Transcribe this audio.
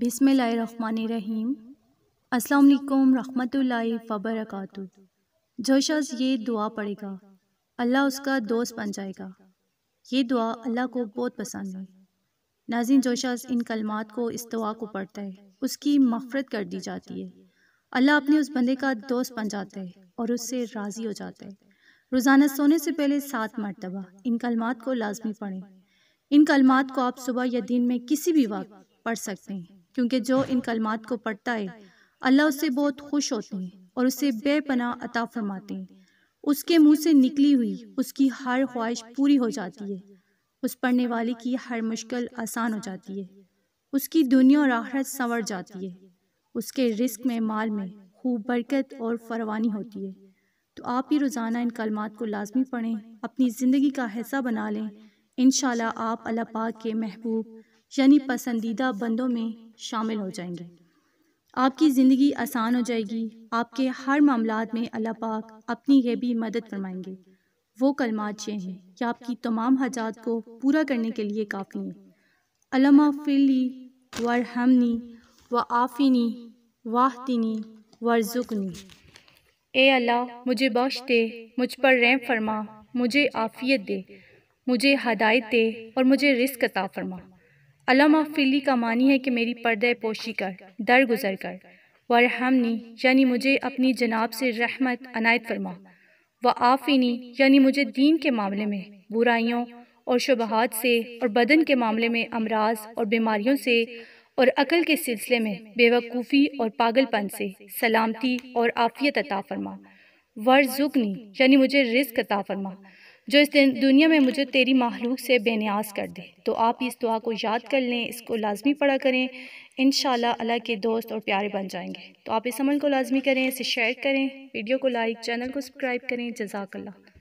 बिसमीम अल्लाम रहमतुल्लाहि व बरकातु जो शख्स ये दुआ पढ़ेगा अल्लाह उसका दोस्त बन जाएगा ये दुआ अल्लाह को बहुत पसंद है नाजिन जो शख्स इन कलमात को इस दुआ को पढ़ता है उसकी मफ़रत कर दी जाती है अल्लाह अपने उस बंदे का दोस्त बन जाता है और उससे राज़ी हो जाता है रोज़ाना सोने से पहले सात मरतबा इन कलमात को लाजमी पढ़ें इन कलमात को आप सुबह या दिन में किसी भी वक्त पढ़ सकते हैं क्योंकि जो इन कलमात को पढ़ता है अल्लाह उससे बहुत खुश होते हैं और उसे बेपना अता फरमाते हैं उसके मुंह से निकली हुई उसकी हर ख्वाहिश पूरी हो जाती है उस पढ़ने वाले की हर मुश्किल आसान हो जाती है उसकी दुनिया और आहरत संवर जाती है उसके रिस्क में माल में खूब बरकत और फरवानी होती है तो आप ही रोज़ाना इन कलमात को लाजमी पढ़ें अपनी ज़िंदगी का हिस्सा बना लें इन आप अल्लाह पाक के महबूब यानी पसंदीदा बंदों में शामिल हो जाएंगे आपकी ज़िंदगी आसान हो जाएगी आपके हर मामला में अल्लाह पाक अपनी यह भी मदद फरमाएंगे वो कलमात ये हैं कि आपकी तमाम हजात को पूरा करने के लिए काफ़ी हैं अलमा फिली वरहमनी व आफिनी वाहतिनी वर्जुकनी ए अल्लाह मुझे बख्श दे मुझ पर रैम फरमा मुझे आफियत दे मुझे हदायत दे और मुझे रिस्क अता फरमा अलम फिली का मानी है कि मेरी पर्दे पोशी कर दर गुजर कर वरहमनी यानी मुझे अपनी जनाब से रहमत अनायत फरमा व आफिनी यानी मुझे दीन के मामले में बुराइयों और शबहत से और बदन के मामले में अमराज और बीमारियों से और अकल के सिलसिले में बेवकूफ़ी और पागलपन से सलामती और आफियत अता फरमा वर्जुकनी यानी मुझे रिस्क अता फरमा जो इस दुनिया में मुझे तेरी महलूक से बेनियाज कर दे तो आप इस दुआ को याद कर लें इसको लाजमी पढ़ा करें इन अल्लाह के दोस्त और प्यारे बन जाएंगे तो आप इस अमल को लाजमी करें इसे शेयर करें वीडियो को लाइक चैनल को सब्सक्राइब करें जजाकल्ला